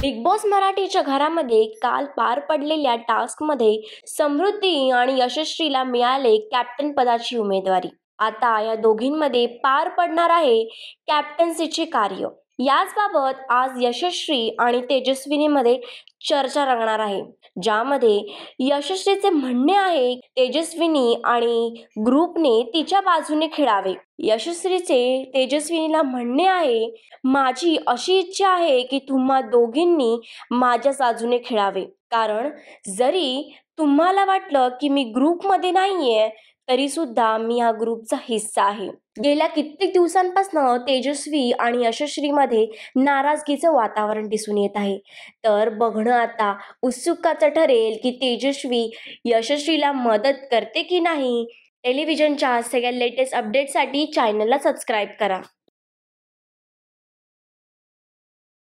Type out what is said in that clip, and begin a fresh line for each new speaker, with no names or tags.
big boss मराठीच्या घरामध्ये काल पार पडलेल्या टास्कमध्ये समृद्धी आणि यशस्वीला मिळाले कॅप्टन पदाची उमेदवारी आता या दोघींमध्ये पार पडणार आहे कॅप्टन्सीचे कार्य याचबाबत आज यशस्वी आणि तेजस्विनीमध्ये चर्चा रंगणार आहे ज्यामध्ये यशस्वीचे म्हणणे आहे तेजस्विनी आणि ग्रुपने तिच्या बाजूने खेळावे यशस्वीचे तेजस्विनीला म्हणणे आहे माझी अशी इच्छा आहे की तुम्हा दोघींनी माझ्या बाजूने खेळावे कारण जरी तुम्हाला वाटलं की मी ग्रुपमध्ये नाही आहे तरी सुद्धा मी या ग्रुपचा हिस्सा आहे गेल्या कित्येक दिवसांपासून तेजस्वी आणि यशस्वीमध्ये नाराजगीचं वातावरण दिसून येत आहे तर बघणं आता उत्सुकाचं ठरेल की तेजस्वी यशश्रीला मदत करते की नाही टेलिव्हिजनच्या सगळ्या लेटेस्ट अपडेटसाठी चॅनलला सबस्क्राईब करा